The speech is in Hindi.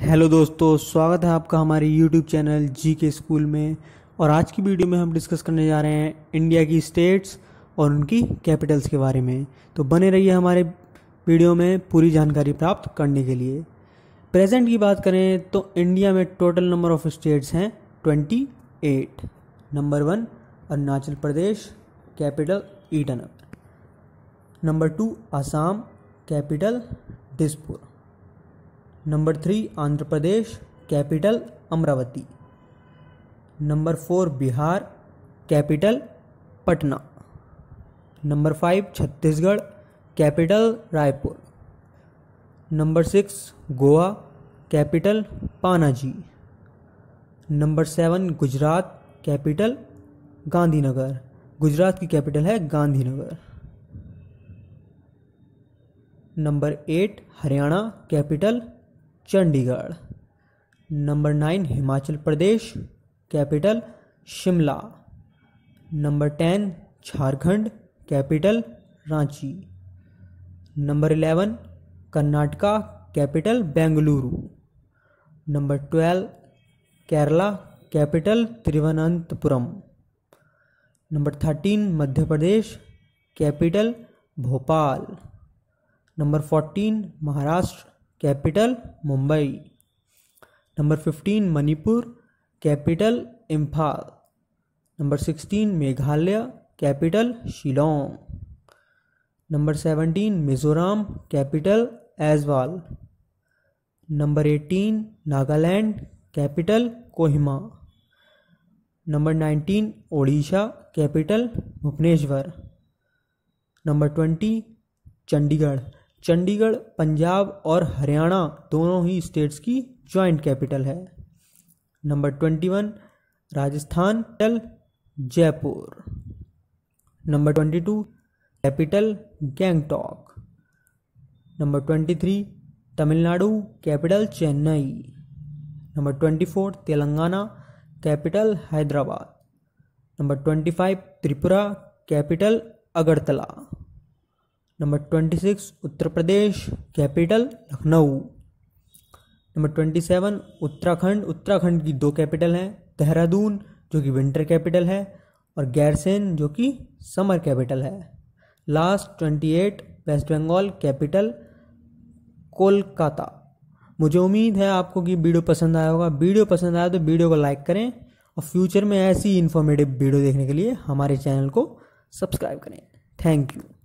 हेलो दोस्तों स्वागत है आपका हमारे यूट्यूब चैनल जी के स्कूल में और आज की वीडियो में हम डिस्कस करने जा रहे हैं इंडिया की स्टेट्स और उनकी कैपिटल्स के बारे में तो बने रहिए हमारे वीडियो में पूरी जानकारी प्राप्त करने के लिए प्रेजेंट की बात करें तो इंडिया में टोटल नंबर ऑफ स्टेट्स हैं twenty eight number one Arunachal Pradesh capital Itanagar number two Assam capital Dispur number three Andhra Pradesh capital Amaravati number four Bihar capital Patna number five Chhattisgarh capital Raipur number six Goa capital Panaji number seven Gujarat capital Gandhinagar Gujarat की कैपिटल है Gandhinagar number eight Haryana capital Chandigarh number nine Himachal Pradesh capital Shimla number ten Jharkhand capital Ranchi number eleven Karnataka capital Bengaluru number twelve Kerala capital Thiruvananthapuram number thirteen Madhya Pradesh capital Bhopal number fourteen Maharashtra capital Mumbai number fifteen Manipur capital Imphal number sixteen Meghalaya capital Shillong number seventeen Mizoram capital Aizawl number eighteen Nagaland capital Kohima number nineteen Odisha capital Bhubaneswar number twenty Chandigarh Chandigarh Punjab और हरियाणा दोनों ही स्टेट्स की जॉइंट कैपिटल है number twenty one Rajasthan capital Jaipur number twenty two capital Gangtok number twenty three Tamil Nadu capital Chennai number twenty four Telangana capital Hyderabad number twenty five Tripura capital Agartala number twenty six Uttar Pradesh capital Lucknow number twenty seven Uttarakhand Uttarakhand की दो कैपिटल हैं देहरादून जो कि विंटर कैपिटल है और गैरसेन जो कि समर कैपिटल है last twenty eight West Bengal capital Kolkata मुझे उम्मीद है आपको कि वीडियो पसंद आया होगा वीडियो पसंद आया तो वीडियो को लाइक करें और फ्यूचर में ऐसी इन्फॉर्मेटिव वीडियो देखने के लिए हमारे चैनल को सब्सक्राइब करें थैंक यू